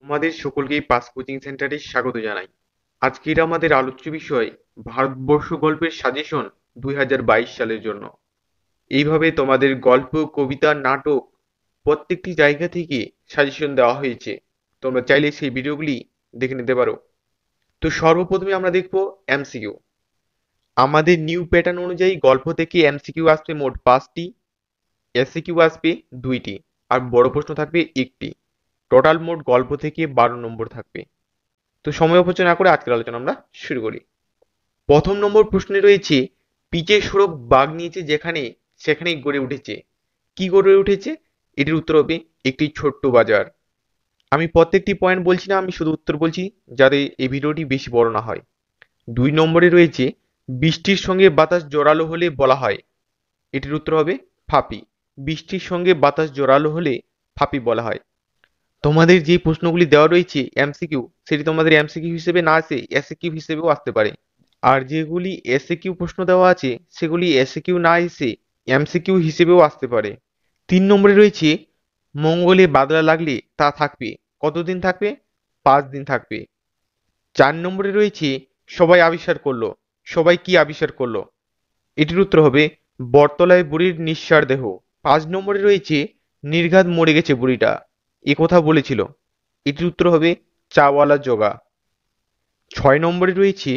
তোমাদের সকলকেই pass coaching সেন্টারে স্বাগত জানাই আজকের আমাদের আলোচ্য বিষয় ভারতবর্ষ গল্পের সাজেশন দুই সালের জন্য এইভাবে তোমাদের গল্প কবিতা নাটক প্রত্যেকটি জায়গা থেকে সাজেশন দেওয়া হয়েছে তোমরা চাইলে সেই ভিডিওগুলি দেখে নিতে পারো তো সর্বপ্রথমে আমরা দেখব এমসিকিউ আমাদের নিউ প্যাটার্ন অনুযায়ী গল্প থেকে এমসিকিউ আসবে মোট পাঁচটি এসিকিউ আসবে দুইটি আর বড় প্রশ্ন থাকবে একটি টোটাল মোট গল্প থেকে বারো নম্বর থাকবে তো সময় অপচয় না করে আজকের আলোচনা আমরা শুরু করি প্রথম নম্বর প্রশ্নে রয়েছে পিচে সড়ক বাঘ নিয়েছে যেখানে সেখানেই গড়ে উঠেছে কি গড়ে উঠেছে এটির উত্তর হবে একটি ছোট্ট বাজার আমি প্রত্যেকটি পয়েন্ট বলছি না আমি শুধু উত্তর বলছি যাতে এই ভিডিওটি বেশি বড় না হয় দুই নম্বরে রয়েছে বৃষ্টির সঙ্গে বাতাস জোরালো হলে বলা হয় এটির উত্তর হবে ফাপি বৃষ্টির সঙ্গে বাতাস জোরালো হলে ফাপি বলা হয় তোমাদের যে প্রশ্নগুলি দেওয়া রয়েছে এমসিকিউ সেটি তোমাদের এমসিকিউ হিসেবে না আসে এসএকিউ হিসেবেও আসতে পারে আর যেগুলি এসএকিউ প্রশ্ন দেওয়া আছে সেগুলি এসএকিউ না এসে এমসিকিউ হিসেবেও আসতে পারে তিন নম্বরে রয়েছে মঙ্গলে বাদলা লাগলে তা থাকবে কতদিন থাকবে পাঁচ দিন থাকবে চার নম্বরে রয়েছে সবাই আবিষ্কার করলো সবাই কি আবিষ্কার করলো এটির উত্তর হবে বটতলায় বুড়ির নিঃসার দেহ পাঁচ নম্বরে রয়েছে নির্ঘাত মরে গেছে বুড়িটা একথা বলেছিল এটির উত্তর হবে চাওয়ালা যোগা ছয় নম্বরে রয়েছে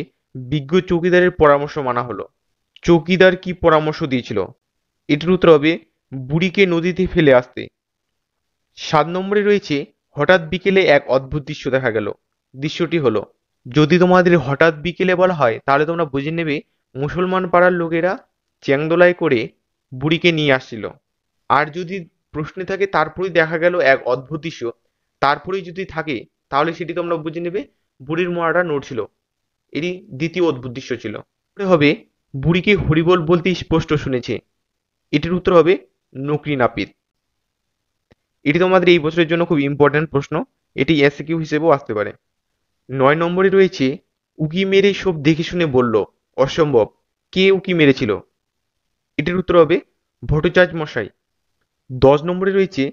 বিজ্ঞ চৌকিদারের পরামর্শ মানা হলো চৌকিদার কি পরামর্শ দিয়েছিল এটির উত্তর হবে বুড়িকে নদীতে ফেলে আসতে সাত নম্বরে রয়েছে হঠাৎ বিকেলে এক অদ্ভুত দৃশ্য দেখা গেল দৃশ্যটি হলো যদি তোমাদের হঠাৎ বিকেলে বলা হয় তাহলে তোমরা বুঝে নেবে মুসলমান পাড়ার লোকেরা চ্যাংদোলায় করে বুড়িকে নিয়ে আসছিল আর যদি প্রশ্নে থাকে তারপরেই দেখা গেল এক অদ্ভুত দৃশ্য তারপরেই যদি থাকে তাহলে সেটি তোমরা বুঝে নেবে বুড়ির মরাটা নড়ছিল এটি দ্বিতীয় অদ্ভুত দৃশ্য ছিল হবে বুড়িকে হরিবল বলতে স্পষ্ট শুনেছে এটির উত্তর হবে নকরি নাপিত এটি তোমাদের এই বছরের জন্য খুব ইম্পর্ট্যান্ট প্রশ্ন এটি কিউ হিসেবেও আসতে পারে নয় নম্বরে রয়েছে উকি মেরে সব দেখে শুনে বলল অসম্ভব কে উকি মেরেছিল এটির উত্তর হবে ভট্টাচার্য মশাই দশ নম্বরে রয়েছে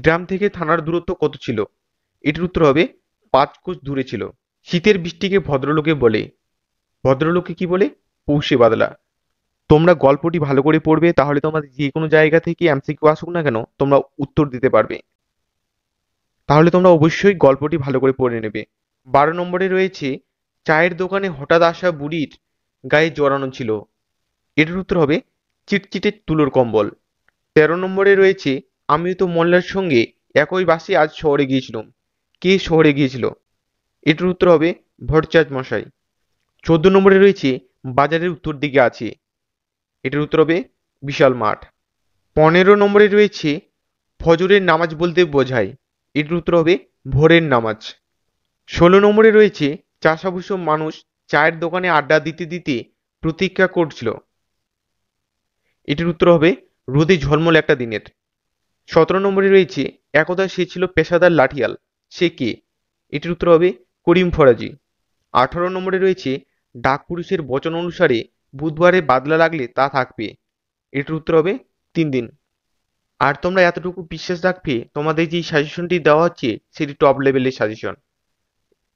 গ্রাম থেকে থানার দূরত্ব কত ছিল এটির উত্তর হবে পাঁচ কোষ দূরে ছিল শীতের বৃষ্টিকে ভদ্রলোকে বলে ভদ্রলোকে কি বলে পৌষে বাদলা তোমরা গল্পটি ভালো করে পড়বে তাহলে তোমাদের যে কোনো জায়গা থেকে এমসিকিউ আসুক না কেন তোমরা উত্তর দিতে পারবে তাহলে তোমরা অবশ্যই গল্পটি ভালো করে পড়ে নেবে বারো নম্বরে রয়েছে চায়ের দোকানে হঠাৎ আসা বুড়ির গায়ে জড়ানো ছিল এটার উত্তর হবে চিটচিটের তুলোর কম্বল তেরো নম্বরে রয়েছে আমি তো মোল্লার সঙ্গে একই বাসে আজ শহরে গিয়েছিলাম কে শহরে গিয়েছিল এটার উত্তর হবে ভট্টাচার্য মশাই চোদ্দ নম্বরে রয়েছে বাজারের উত্তর দিকে আছে এটার উত্তর হবে বিশাল মাঠ পনেরো নম্বরে রয়েছে ফজরের নামাজ বলতে বোঝায় এটির উত্তর হবে ভোরের নামাজ ষোলো নম্বরে রয়েছে চাষাভুষো মানুষ চায়ের দোকানে আড্ডা দিতে দিতে প্রতীক্ষা করছিল এটির উত্তর হবে রোদে ঝলমল একটা দিনের সতেরো নম্বরে রয়েছে একদা সে ছিল পেশাদার লাঠিয়াল সে কে এটির উত্তর হবে করিম ফরাজি আঠারো নম্বরে রয়েছে ডাক পুরুষের বচন অনুসারে বুধবারে বাদলা লাগলে তা থাকবে এটির উত্তর হবে তিন দিন আর তোমরা এতটুকু বিশ্বাস রাখবে তোমাদের যেই সাজেশনটি দেওয়া হচ্ছে সেটি টপ লেভেলের সাজেশন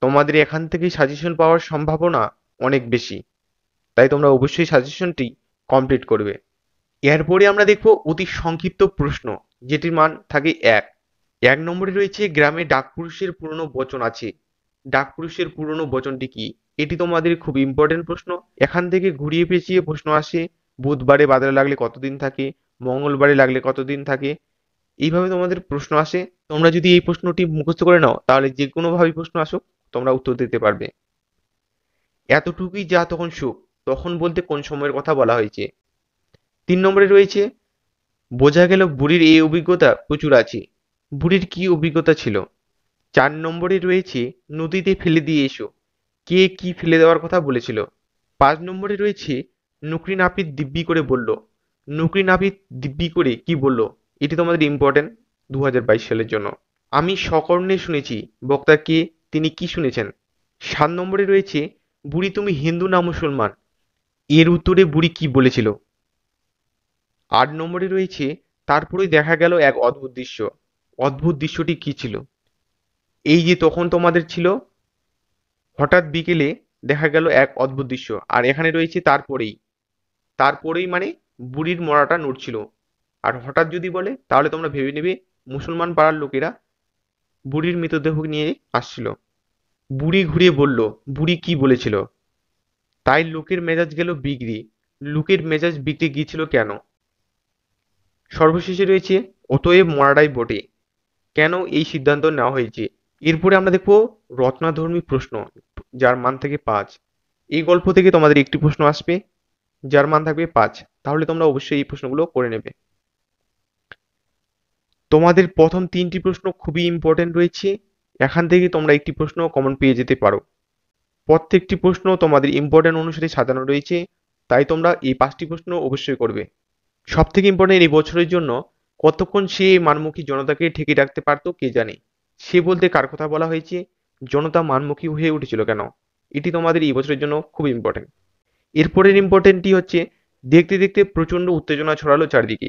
তোমাদের এখান থেকে সাজেশন পাওয়ার সম্ভাবনা অনেক বেশি তাই তোমরা অবশ্যই সাজেশনটি কমপ্লিট করবে এরপরে আমরা দেখব অতি সংক্ষিপ্ত প্রশ্ন যেটির মান থাকে এক এক নম্বরে রয়েছে গ্রামে ডাক পুরুষের পুরনো বচন আছে ডাক পুরুষের পুরনো বচনটি কি এটি তোমাদের খুব ইম্পর্টেন্ট প্রশ্ন এখান থেকে ঘুরিয়ে পেঁচিয়ে প্রশ্ন আসে বুধবারে বাজারে লাগলে কতদিন থাকে মঙ্গলবারে লাগলে কতদিন থাকে এইভাবে তোমাদের প্রশ্ন আসে তোমরা যদি এই প্রশ্নটি মুখস্থ করে নাও তাহলে যে কোনোভাবে প্রশ্ন আসুক তোমরা উত্তর দিতে পারবে এতটুকুই যা তখন সুখ তখন বলতে কোন সময়ের কথা বলা হয়েছে তিন নম্বরে রয়েছে বোঝা গেল বুড়ির এই অভিজ্ঞতা প্রচুর আছে বুড়ির কি অভিজ্ঞতা ছিল চার নম্বরে রয়েছে নদীতে ফেলে দিয়ে এসো কে কি ফেলে দেওয়ার কথা বলেছিল পাঁচ নম্বরে রয়েছে নুকরি নাপিত দিব্যি করে বলল নুকরি নাপিত দিব্যি করে কি বলল এটি তোমাদের ইম্পর্টেন্ট দু সালের জন্য আমি সকর্ণে শুনেছি বক্তাকে তিনি কি শুনেছেন সাত নম্বরে রয়েছে বুড়ি তুমি হিন্দু না মুসলমান এর উত্তরে বুড়ি কি বলেছিল আট নম্বরে রয়েছে তারপরেই দেখা গেল এক অদ্ভুত দৃশ্য অদ্ভুত দৃশ্যটি কি ছিল এই যে তখন তোমাদের ছিল হঠাৎ বিকেলে দেখা গেল এক অদ্ভুত দৃশ্য আর এখানে রয়েছে তারপরেই তারপরেই মানে বুড়ির মরাটা নড়ছিল আর হঠাৎ যদি বলে তাহলে তোমরা ভেবে নেবে মুসলমান পাড়ার লোকেরা বুড়ির মৃতদেহ নিয়ে আসছিল বুড়ি ঘুরিয়ে বলল বুড়ি কি বলেছিল তাই লোকের মেজাজ গেল বিগড়ি লোকের মেজাজ বিগড়ে গিয়েছিল কেন সর্বশেষে রয়েছে অতএব মরাটাই বটে কেন এই সিদ্ধান্ত নেওয়া হয়েছে এরপরে আমরা দেখব রত্নাধর্মী প্রশ্ন যার মান থেকে পাঁচ এই গল্প থেকে তোমাদের একটি প্রশ্ন আসবে যার মান থাকবে পাঁচ তাহলে তোমরা অবশ্যই এই প্রশ্নগুলো করে নেবে তোমাদের প্রথম তিনটি প্রশ্ন খুবই ইম্পর্টেন্ট রয়েছে এখান থেকে তোমরা একটি প্রশ্ন কমন পেয়ে যেতে পারো প্রত্যেকটি প্রশ্ন তোমাদের ইম্পর্টেন্ট অনুসারে সাজানো রয়েছে তাই তোমরা এই পাঁচটি প্রশ্ন অবশ্যই করবে সব থেকে ইম্পর্টেন্ট এই বছরের জন্য কতক্ষণ সে মানমুখী জনতাকে ঠেকে রাখতে পারতো কে জানে সে বলতে কার কথা বলা হয়েছে জনতা মানমুখী হয়ে উঠেছিল কেন এটি তোমাদের এই বছরের জন্য খুব ইম্পর্টেন্ট এরপরের ইম্পর্টেন্টটি হচ্ছে দেখতে দেখতে প্রচণ্ড উত্তেজনা ছড়ালো চারদিকে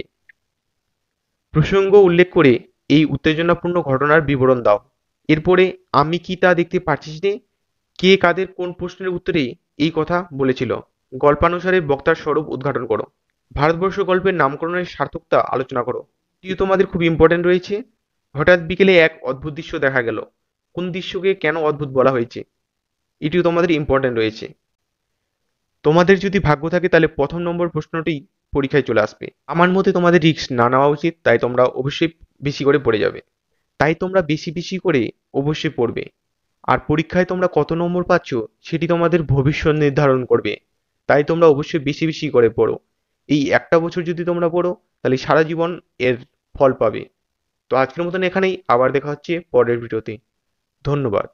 প্রসঙ্গ উল্লেখ করে এই উত্তেজনাপূর্ণ ঘটনার বিবরণ দাও এরপরে আমি কি তা দেখতে পাচ্ছিস নে কে কাদের কোন প্রশ্নের উত্তরে এই কথা বলেছিল গল্পানুসারে বক্তার স্বরূপ উদ্ঘাটন করো ভারতবর্ষ গল্পের নামকরণের সার্থকতা আলোচনা করো এটিও তোমাদের খুব ইম্পর্টেন্ট রয়েছে হঠাৎ বিকেলে এক অদ্ভুত দৃশ্য দেখা গেল কোন দৃশ্যকে কেন অদ্ভুত বলা হয়েছে এটিও তোমাদের ইম্পর্টেন্ট রয়েছে তোমাদের যদি ভাগ্য থাকে তাহলে প্রথম নম্বর প্রশ্নটি পরীক্ষায় চলে আসবে আমার মতে তোমাদের রিক্স না নেওয়া উচিত তাই তোমরা অবশ্যই বেশি করে পড়ে যাবে তাই তোমরা বেশি বেশি করে অবশ্যই পড়বে আর পরীক্ষায় তোমরা কত নম্বর পাচ্ছ সেটি তোমাদের ভবিষ্যৎ নির্ধারণ করবে তাই তোমরা অবশ্যই বেশি বেশি করে পড়ো এই একটা বছর যদি তোমরা পড়ো তাহলে সারা জীবন এর ফল পাবে তো আজকের মতন এখানেই আবার দেখা হচ্ছে পরের ভিডিওতে ধন্যবাদ